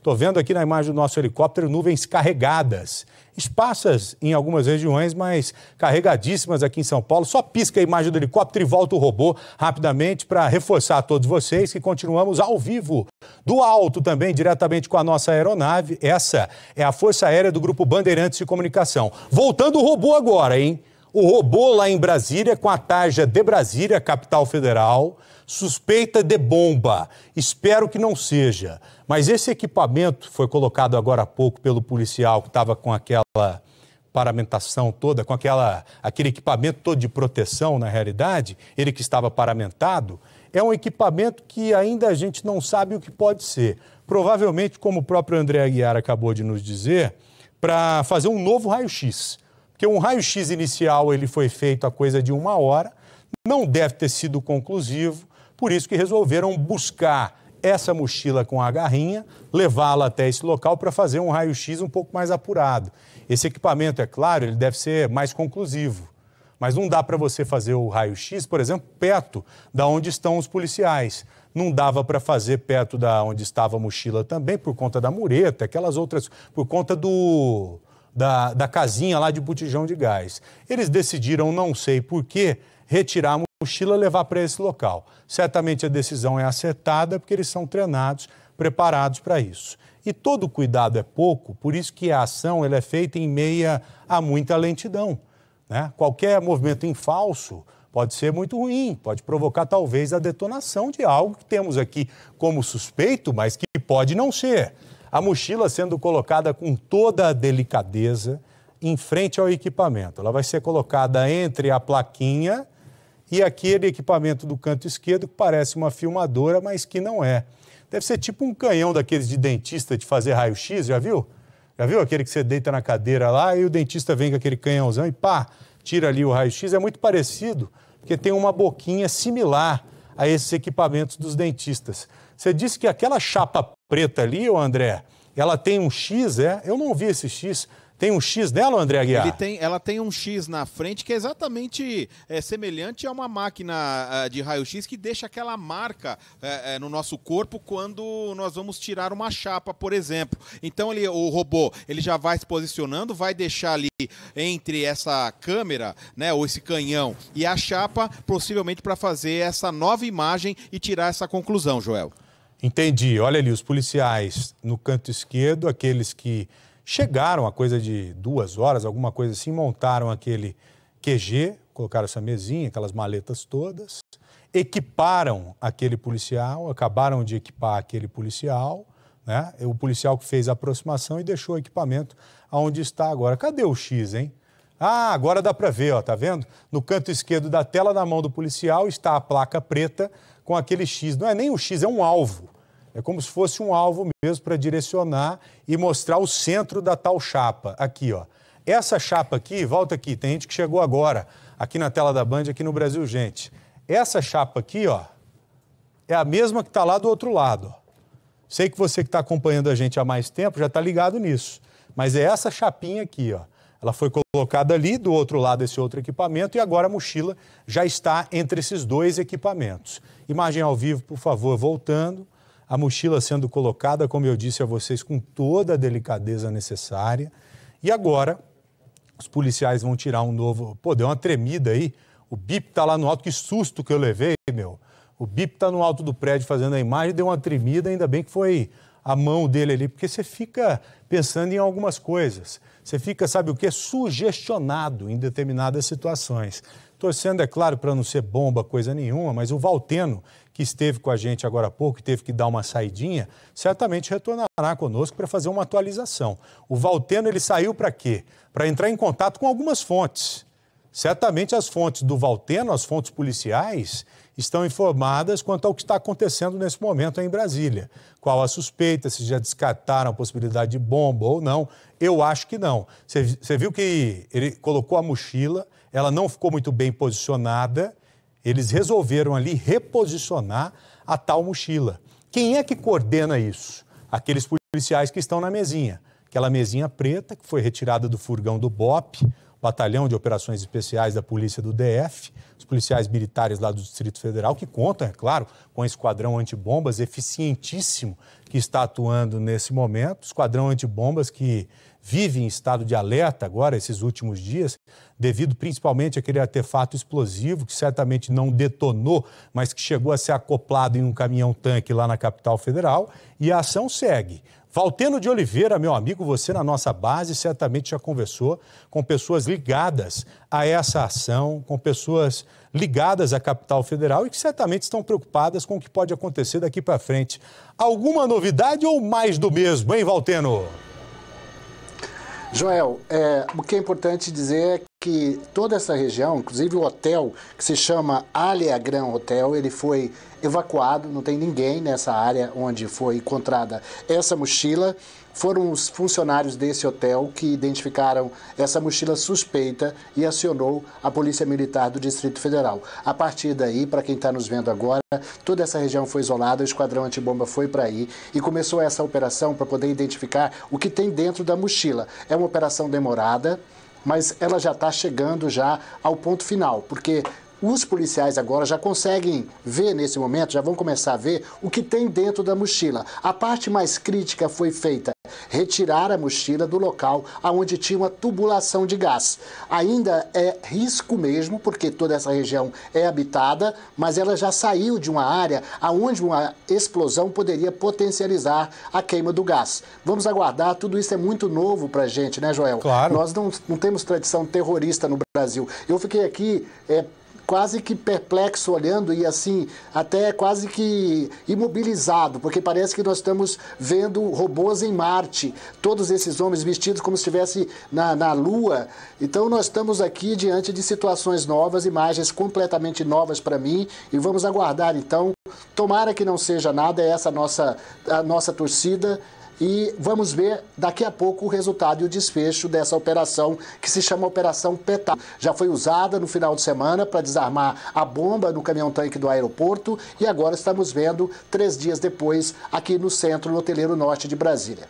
Estou vendo aqui na imagem do nosso helicóptero nuvens carregadas. Espaças em algumas regiões, mas carregadíssimas aqui em São Paulo. Só pisca a imagem do helicóptero e volta o robô rapidamente para reforçar a todos vocês que continuamos ao vivo. Do alto também, diretamente com a nossa aeronave. Essa é a Força Aérea do Grupo Bandeirantes de Comunicação. Voltando o robô agora, hein? o robô lá em Brasília com a tarja de Brasília, capital federal, suspeita de bomba. Espero que não seja. Mas esse equipamento foi colocado agora há pouco pelo policial que estava com aquela paramentação toda, com aquela, aquele equipamento todo de proteção, na realidade, ele que estava paramentado, é um equipamento que ainda a gente não sabe o que pode ser. Provavelmente, como o próprio André Aguiar acabou de nos dizer, para fazer um novo raio-x porque um raio-x inicial ele foi feito a coisa de uma hora, não deve ter sido conclusivo, por isso que resolveram buscar essa mochila com a garrinha, levá-la até esse local para fazer um raio-x um pouco mais apurado. Esse equipamento, é claro, ele deve ser mais conclusivo. Mas não dá para você fazer o raio-x, por exemplo, perto da onde estão os policiais. Não dava para fazer perto da onde estava a mochila também, por conta da mureta, aquelas outras, por conta do da, da casinha lá de botijão de gás. Eles decidiram, não sei porquê, retirar a mochila e levar para esse local. Certamente a decisão é acertada porque eles são treinados, preparados para isso. E todo cuidado é pouco, por isso que a ação ela é feita em meia a muita lentidão. Né? Qualquer movimento em falso pode ser muito ruim, pode provocar talvez a detonação de algo que temos aqui como suspeito, mas que pode não ser a mochila sendo colocada com toda a delicadeza em frente ao equipamento. Ela vai ser colocada entre a plaquinha e aquele equipamento do canto esquerdo que parece uma filmadora, mas que não é. Deve ser tipo um canhão daqueles de dentista de fazer raio-x, já viu? Já viu aquele que você deita na cadeira lá e o dentista vem com aquele canhãozão e pá, tira ali o raio-x? É muito parecido, porque tem uma boquinha similar a esses equipamentos dos dentistas. Você disse que aquela chapa preta ali, ô André, ela tem um X, é? Eu não vi esse X. Tem um X dela, André Aguiar? Ele tem, ela tem um X na frente que é exatamente é, semelhante a uma máquina ah, de raio-x que deixa aquela marca é, é, no nosso corpo quando nós vamos tirar uma chapa, por exemplo. Então ele, o robô ele já vai se posicionando, vai deixar ali entre essa câmera, né, ou esse canhão e a chapa, possivelmente para fazer essa nova imagem e tirar essa conclusão, Joel. Entendi. Olha ali, os policiais no canto esquerdo, aqueles que chegaram a coisa de duas horas, alguma coisa assim, montaram aquele QG, colocaram essa mesinha, aquelas maletas todas, equiparam aquele policial, acabaram de equipar aquele policial, né? É o policial que fez a aproximação e deixou o equipamento aonde está agora. Cadê o X, hein? Ah, agora dá para ver, ó, tá vendo? No canto esquerdo da tela, na mão do policial, está a placa preta com aquele X. Não é nem o X, é um alvo. É como se fosse um alvo mesmo para direcionar e mostrar o centro da tal chapa. Aqui, ó. Essa chapa aqui, volta aqui, tem gente que chegou agora, aqui na tela da Band, aqui no Brasil, gente. Essa chapa aqui, ó, é a mesma que está lá do outro lado. Ó. Sei que você que está acompanhando a gente há mais tempo já está ligado nisso. Mas é essa chapinha aqui, ó. Ela foi colocada ali, do outro lado, esse outro equipamento, e agora a mochila já está entre esses dois equipamentos. Imagem ao vivo, por favor, voltando. A mochila sendo colocada, como eu disse a vocês, com toda a delicadeza necessária. E agora, os policiais vão tirar um novo. Pô, deu uma tremida aí. O bip tá lá no alto, que susto que eu levei, meu. O bip tá no alto do prédio fazendo a imagem, deu uma tremida, ainda bem que foi a mão dele ali, porque você fica pensando em algumas coisas. Você fica, sabe o que? Sugestionado em determinadas situações. Torcendo, é claro, para não ser bomba, coisa nenhuma, mas o Valteno, que esteve com a gente agora há pouco e teve que dar uma saidinha, certamente retornará conosco para fazer uma atualização. O Valteno, ele saiu para quê? Para entrar em contato com algumas fontes Certamente as fontes do Valteno, as fontes policiais, estão informadas quanto ao que está acontecendo nesse momento em Brasília. Qual a suspeita, se já descartaram a possibilidade de bomba ou não. Eu acho que não. Você viu que ele colocou a mochila, ela não ficou muito bem posicionada. Eles resolveram ali reposicionar a tal mochila. Quem é que coordena isso? Aqueles policiais que estão na mesinha. Aquela mesinha preta que foi retirada do furgão do BOP, Batalhão de Operações Especiais da Polícia do DF, os policiais militares lá do Distrito Federal, que contam, é claro, com um esquadrão antibombas eficientíssimo que está atuando nesse momento, o Esquadrão Antibombas, que vive em estado de alerta agora, esses últimos dias, devido principalmente àquele artefato explosivo que certamente não detonou, mas que chegou a ser acoplado em um caminhão-tanque lá na capital federal, e a ação segue. Valteno de Oliveira, meu amigo, você na nossa base certamente já conversou com pessoas ligadas a essa ação, com pessoas ligadas à capital federal e que certamente estão preocupadas com o que pode acontecer daqui para frente. Alguma novidade ou mais do mesmo, hein, Valteno? Joel, é, o que é importante dizer é que toda essa região, inclusive o hotel que se chama Gran Hotel, ele foi evacuado, não tem ninguém nessa área onde foi encontrada essa mochila. Foram os funcionários desse hotel que identificaram essa mochila suspeita e acionou a Polícia Militar do Distrito Federal. A partir daí, para quem está nos vendo agora, toda essa região foi isolada, o esquadrão antibomba foi para aí e começou essa operação para poder identificar o que tem dentro da mochila. É uma operação demorada, mas ela já está chegando já ao ponto final, porque os policiais agora já conseguem ver nesse momento, já vão começar a ver o que tem dentro da mochila. A parte mais crítica foi feita retirar a mochila do local aonde tinha uma tubulação de gás. Ainda é risco mesmo, porque toda essa região é habitada, mas ela já saiu de uma área aonde uma explosão poderia potencializar a queima do gás. Vamos aguardar, tudo isso é muito novo para gente, né, Joel? Claro. Nós não, não temos tradição terrorista no Brasil. Eu fiquei aqui é, quase que perplexo olhando e assim, até quase que imobilizado, porque parece que nós estamos vendo robôs em Marte, todos esses homens vestidos como se estivesse na, na Lua. Então nós estamos aqui diante de situações novas, imagens completamente novas para mim e vamos aguardar então. Tomara que não seja nada, é essa a nossa, a nossa torcida e vamos ver daqui a pouco o resultado e o desfecho dessa operação que se chama Operação Petal Já foi usada no final de semana para desarmar a bomba no caminhão-tanque do aeroporto e agora estamos vendo, três dias depois, aqui no centro, no Hoteleiro Norte de Brasília.